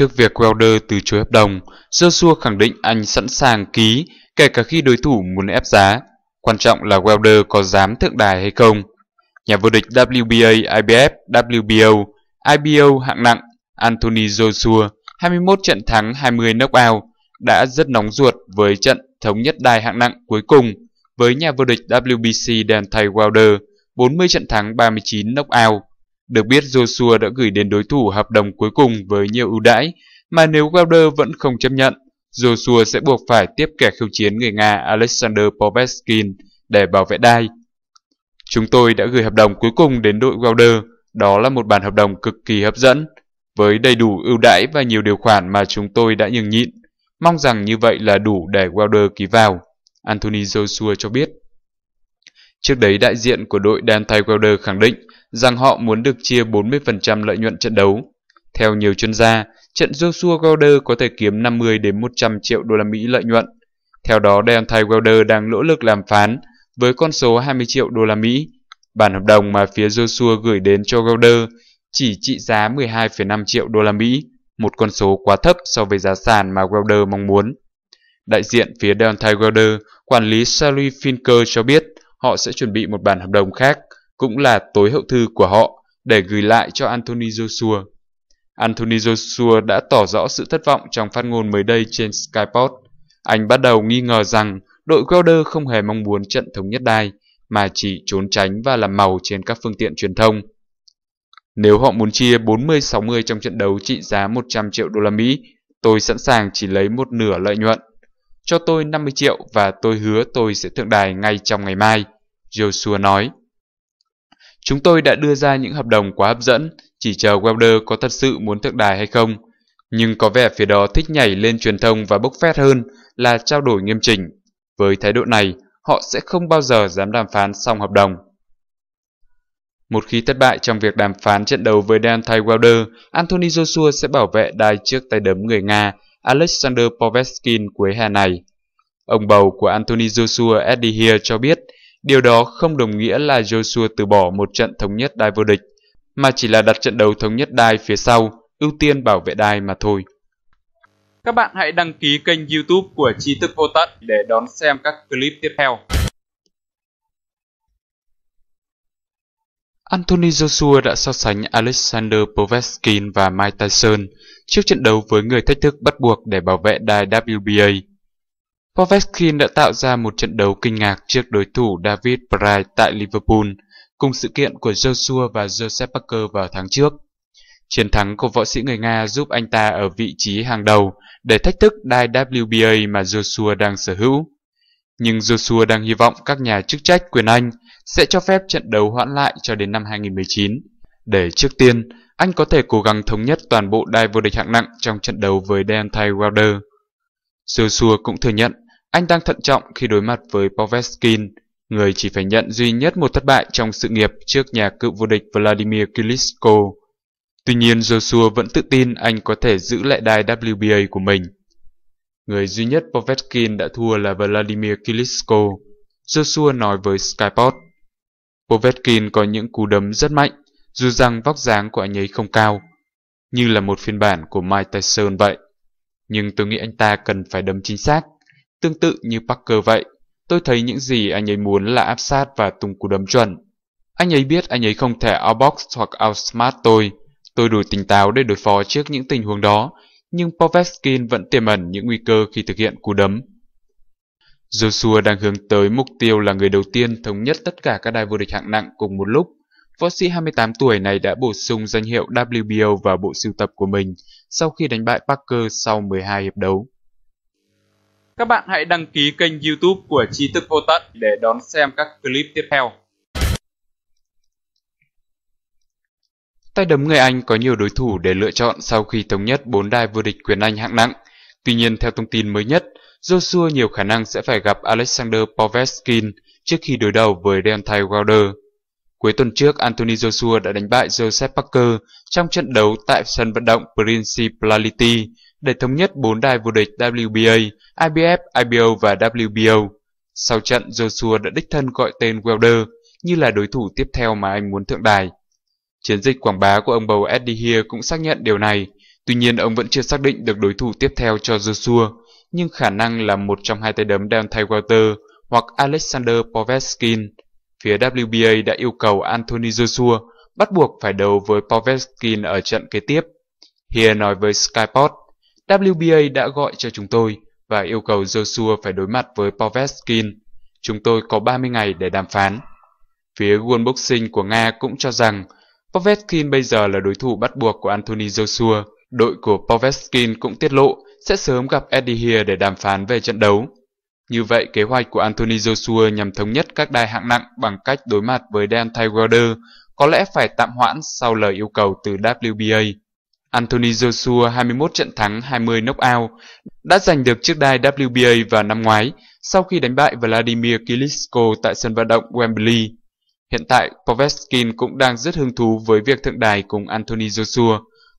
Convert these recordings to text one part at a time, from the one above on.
Trước việc Welder từ chối hợp đồng, Joshua khẳng định anh sẵn sàng ký kể cả khi đối thủ muốn ép giá. Quan trọng là Welder có dám thượng đài hay không. Nhà vô địch WBA, IBF, WBO, IBO hạng nặng Anthony Joshua 21 trận thắng 20 knockout đã rất nóng ruột với trận thống nhất đài hạng nặng cuối cùng với nhà vô địch WBC Deontay Wilder 40 trận thắng 39 knockout. Được biết Joshua đã gửi đến đối thủ hợp đồng cuối cùng với nhiều ưu đãi, mà nếu Gauder vẫn không chấp nhận, Joshua sẽ buộc phải tiếp kẻ khiêu chiến người Nga Alexander Poveskin để bảo vệ đai. Chúng tôi đã gửi hợp đồng cuối cùng đến đội Gauder, đó là một bản hợp đồng cực kỳ hấp dẫn, với đầy đủ ưu đãi và nhiều điều khoản mà chúng tôi đã nhường nhịn. Mong rằng như vậy là đủ để Wilder ký vào, Anthony Joshua cho biết. Trước đấy đại diện của đội Dante Wilder khẳng định rằng họ muốn được chia 40% lợi nhuận trận đấu. Theo nhiều chuyên gia, trận Joshua Wilder có thể kiếm 50 đến 100 triệu đô la Mỹ lợi nhuận. Theo đó, Deontay Wilder đang nỗ lực làm phán với con số 20 triệu đô la Mỹ. Bản hợp đồng mà phía Joshua gửi đến cho Wilder chỉ trị giá 12,5 triệu đô la Mỹ, một con số quá thấp so với giá sàn mà Wilder mong muốn. Đại diện phía Deontay Wilder, quản lý Sally Finker cho biết họ sẽ chuẩn bị một bản hợp đồng khác cũng là tối hậu thư của họ để gửi lại cho Anthony Joshua. Anthony Joshua đã tỏ rõ sự thất vọng trong phát ngôn mới đây trên Skyport. Anh bắt đầu nghi ngờ rằng đội Welder không hề mong muốn trận thống nhất đai, mà chỉ trốn tránh và làm màu trên các phương tiện truyền thông. Nếu họ muốn chia 40-60 trong trận đấu trị giá 100 triệu đô la Mỹ, tôi sẵn sàng chỉ lấy một nửa lợi nhuận. Cho tôi 50 triệu và tôi hứa tôi sẽ thượng đài ngay trong ngày mai, Joshua nói. Chúng tôi đã đưa ra những hợp đồng quá hấp dẫn, chỉ chờ Welder có thật sự muốn thượng đài hay không. Nhưng có vẻ phía đó thích nhảy lên truyền thông và bốc phét hơn là trao đổi nghiêm chỉnh. Với thái độ này, họ sẽ không bao giờ dám đàm phán xong hợp đồng. Một khi thất bại trong việc đàm phán trận đấu với Dante Wilder, Anthony Joshua sẽ bảo vệ đai trước tay đấm người Nga Alexander Poveskin cuối hè này. Ông bầu của Anthony Joshua Eddie Heer cho biết Điều đó không đồng nghĩa là Joshua từ bỏ một trận thống nhất đai vô địch, mà chỉ là đặt trận đấu thống nhất đai phía sau, ưu tiên bảo vệ đai mà thôi. Các bạn hãy đăng ký kênh youtube của Tri thức Vô Tận để đón xem các clip tiếp theo. Anthony Joshua đã so sánh Alexander Povechkin và Mike Tyson trước trận đấu với người thách thức bắt buộc để bảo vệ đài WBA. Povetkin đã tạo ra một trận đấu kinh ngạc trước đối thủ David Price tại Liverpool, cùng sự kiện của Joshua và Joseph Parker vào tháng trước. Chiến thắng của võ sĩ người Nga giúp anh ta ở vị trí hàng đầu để thách thức đai WBA mà Joshua đang sở hữu. Nhưng Joshua đang hy vọng các nhà chức trách quyền Anh sẽ cho phép trận đấu hoãn lại cho đến năm 2019, để trước tiên anh có thể cố gắng thống nhất toàn bộ đai vô địch hạng nặng trong trận đấu với Deontay Wilder. Joshua cũng thừa nhận anh đang thận trọng khi đối mặt với Poveskin, người chỉ phải nhận duy nhất một thất bại trong sự nghiệp trước nhà cựu vô địch Vladimir Klitschko. Tuy nhiên Joshua vẫn tự tin anh có thể giữ lại đai WBA của mình. Người duy nhất Povetkin đã thua là Vladimir Klitschko, Joshua nói với Skyport. Povetkin có những cú đấm rất mạnh, dù rằng vóc dáng của anh ấy không cao, như là một phiên bản của Mike Tyson vậy. Nhưng tôi nghĩ anh ta cần phải đấm chính xác Tương tự như Parker vậy, tôi thấy những gì anh ấy muốn là áp sát và tung cú đấm chuẩn. Anh ấy biết anh ấy không thể outbox hoặc outsmart tôi. Tôi đủ tỉnh táo để đối phó trước những tình huống đó, nhưng Poveskin vẫn tiềm ẩn những nguy cơ khi thực hiện cú đấm. Joshua đang hướng tới mục tiêu là người đầu tiên thống nhất tất cả các đai vô địch hạng nặng cùng một lúc. Võ sĩ 28 tuổi này đã bổ sung danh hiệu WBO vào bộ sưu tập của mình sau khi đánh bại Parker sau 12 hiệp đấu các bạn hãy đăng ký kênh youtube của Tri Thức Vô Tận để đón xem các clip tiếp theo. Tay đấm người Anh có nhiều đối thủ để lựa chọn sau khi thống nhất bốn đai vô địch quyền Anh hạng nặng. Tuy nhiên, theo thông tin mới nhất, Joshua nhiều khả năng sẽ phải gặp Alexander Poveskin trước khi đối đầu với Deontay Wilder. Cuối tuần trước, Anthony Joshua đã đánh bại Joseph Parker trong trận đấu tại sân vận động Principality để thống nhất 4 đài vô địch WBA, IBF, IBO và WBO. Sau trận, Joshua đã đích thân gọi tên Wilder như là đối thủ tiếp theo mà anh muốn thượng đài. Chiến dịch quảng bá của ông bầu Eddie Hear cũng xác nhận điều này, tuy nhiên ông vẫn chưa xác định được đối thủ tiếp theo cho Joshua, nhưng khả năng là một trong hai tay đấm Deontay Wilder hoặc Alexander Povetskin. Phía WBA đã yêu cầu Anthony Joshua bắt buộc phải đấu với Povetskin ở trận kế tiếp. Hear nói với Sky Sports. WBA đã gọi cho chúng tôi và yêu cầu Joshua phải đối mặt với Poveskin. Chúng tôi có 30 ngày để đàm phán. Phía World Boxing của Nga cũng cho rằng Poveskin bây giờ là đối thủ bắt buộc của Anthony Joshua. Đội của Poveskin cũng tiết lộ sẽ sớm gặp Eddie Hearn để đàm phán về trận đấu. Như vậy, kế hoạch của Anthony Joshua nhằm thống nhất các đai hạng nặng bằng cách đối mặt với Dan Wilder có lẽ phải tạm hoãn sau lời yêu cầu từ WBA. Anthony Joshua 21 trận thắng 20 knockout, đã giành được chiếc đai WBA vào năm ngoái sau khi đánh bại Vladimir Klitschko tại sân vận động Wembley. Hiện tại, Poveskin cũng đang rất hứng thú với việc thượng đài cùng Anthony Joshua.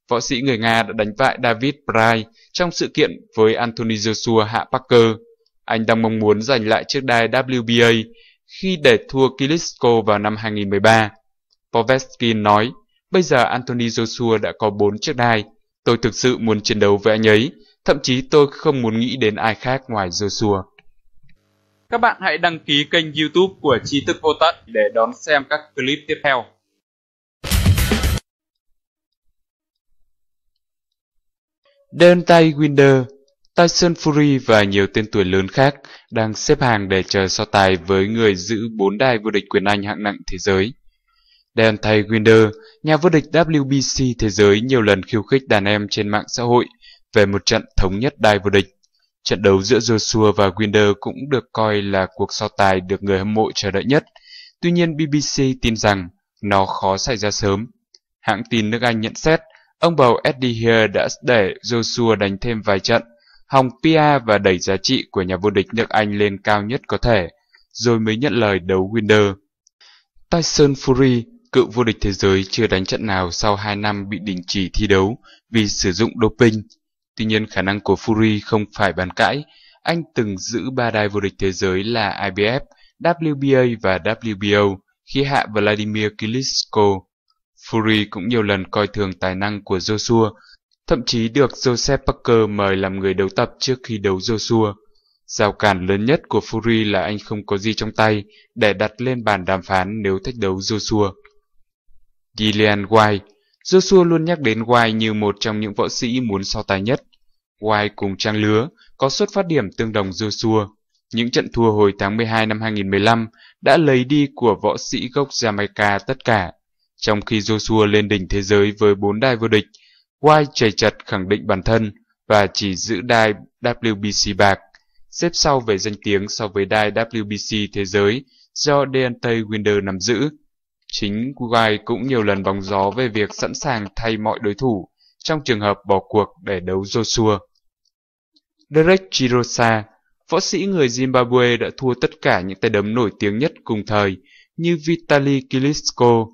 Võ sĩ người Nga đã đánh bại David Bray trong sự kiện với Anthony Joshua hạ Parker. Anh đang mong muốn giành lại chiếc đai WBA khi để thua Klitschko vào năm 2013. Poveskin nói, Bây giờ Anthony Joshua đã có 4 chiếc đai. Tôi thực sự muốn chiến đấu với anh ấy. Thậm chí tôi không muốn nghĩ đến ai khác ngoài Joshua. Các bạn hãy đăng ký kênh youtube của Tri Thức Vô Tận để đón xem các clip tiếp theo. Đơn tay Winder, Tyson Fury và nhiều tên tuổi lớn khác đang xếp hàng để chờ so tài với người giữ 4 đai vô địch quyền Anh hạng nặng thế giới. Deontay Wilder, nhà vô địch WBC thế giới nhiều lần khiêu khích đàn em trên mạng xã hội về một trận thống nhất đai vô địch. Trận đấu giữa Joshua và Wilder cũng được coi là cuộc so tài được người hâm mộ chờ đợi nhất. Tuy nhiên BBC tin rằng nó khó xảy ra sớm. Hãng tin nước Anh nhận xét ông bầu Eddie Hear đã để Joshua đánh thêm vài trận, hòng PR và đẩy giá trị của nhà vô địch nước Anh lên cao nhất có thể, rồi mới nhận lời đấu Wilder. Tyson Fury, cựu vô địch thế giới chưa đánh trận nào sau 2 năm bị đình chỉ thi đấu vì sử dụng doping. Tuy nhiên khả năng của Fury không phải bàn cãi. Anh từng giữ ba đai vô địch thế giới là IBF, WBA và WBO khi hạ Vladimir Klitschko. Fury cũng nhiều lần coi thường tài năng của Joshua, thậm chí được Joseph Parker mời làm người đấu tập trước khi đấu Joshua. Rào cản lớn nhất của Fury là anh không có gì trong tay để đặt lên bàn đàm phán nếu thách đấu Joshua. Dillian White, Joshua luôn nhắc đến White như một trong những võ sĩ muốn so tài nhất. White cùng trang lứa có xuất phát điểm tương đồng Joshua. Những trận thua hồi tháng 12 năm 2015 đã lấy đi của võ sĩ gốc Jamaica tất cả. Trong khi Joshua lên đỉnh thế giới với bốn đai vô địch, White chầy chặt khẳng định bản thân và chỉ giữ đai WBC bạc, xếp sau về danh tiếng so với đai WBC thế giới do Deontay Wilder nắm giữ Chính Kugai cũng nhiều lần bóng gió về việc sẵn sàng thay mọi đối thủ trong trường hợp bỏ cuộc để đấu Joshua. Derek Chirosa, võ sĩ người Zimbabwe đã thua tất cả những tay đấm nổi tiếng nhất cùng thời như Vitali Klitschko,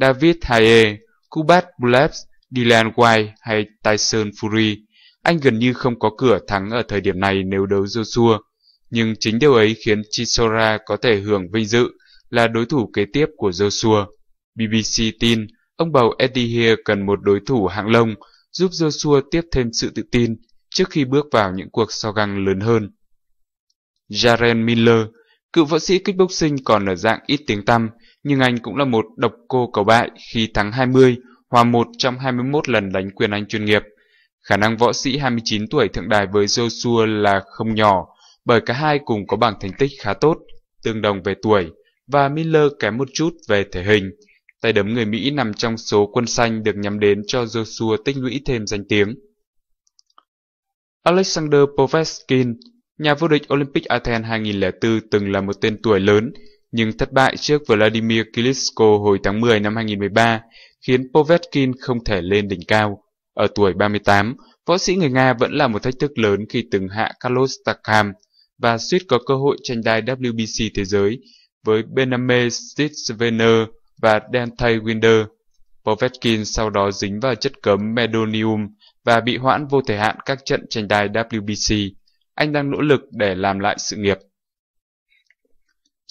David Haye, Kubat Bulebs, Dylan White hay Tyson Fury. Anh gần như không có cửa thắng ở thời điểm này nếu đấu Joshua, nhưng chính điều ấy khiến Chisora có thể hưởng vinh dự là đối thủ kế tiếp của Joshua. BBC tin ông bầu Eddie Heer cần một đối thủ hạng lông giúp Joshua tiếp thêm sự tự tin trước khi bước vào những cuộc so găng lớn hơn. Jaren Miller, cựu võ sĩ kickboxing còn ở dạng ít tiếng tăm, nhưng anh cũng là một độc cô cầu bại khi thắng 20, hòa 1 trong 21 lần đánh quyền Anh chuyên nghiệp. Khả năng võ sĩ 29 tuổi thượng đài với Joshua là không nhỏ, bởi cả hai cùng có bảng thành tích khá tốt, tương đồng về tuổi và Miller kém một chút về thể hình. Tay đấm người Mỹ nằm trong số quân xanh được nhắm đến cho Joshua tích lũy thêm danh tiếng. Alexander Poveskin, nhà vô địch Olympic Athens 2004 từng là một tên tuổi lớn, nhưng thất bại trước Vladimir Klitschko hồi tháng 10 năm 2013 khiến Povetkin không thể lên đỉnh cao. Ở tuổi 38, võ sĩ người Nga vẫn là một thách thức lớn khi từng hạ Carlos Takam và suýt có cơ hội tranh đai WBC thế giới với Bename Stitsvener và Dante Winder. Povetkin sau đó dính vào chất cấm Medonium và bị hoãn vô thời hạn các trận tranh đài WBC. Anh đang nỗ lực để làm lại sự nghiệp.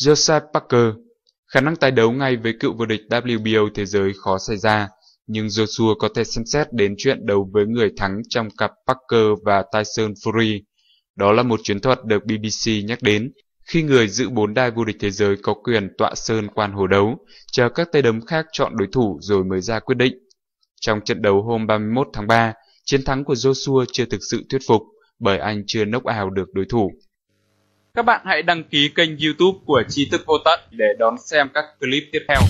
Joseph Parker Khả năng tái đấu ngay với cựu vô địch WBO thế giới khó xảy ra, nhưng Joshua có thể xem xét đến chuyện đấu với người thắng trong cặp Parker và Tyson Fury. Đó là một chiến thuật được BBC nhắc đến khi người giữ bốn đai vô địch thế giới có quyền tọa sơn quan hồ đấu, chờ các tay đấm khác chọn đối thủ rồi mới ra quyết định. Trong trận đấu hôm 31 tháng 3, chiến thắng của Joshua chưa thực sự thuyết phục bởi anh chưa nốc ào được đối thủ. Các bạn hãy đăng ký kênh youtube của Tri Thức Vô Tận để đón xem các clip tiếp theo.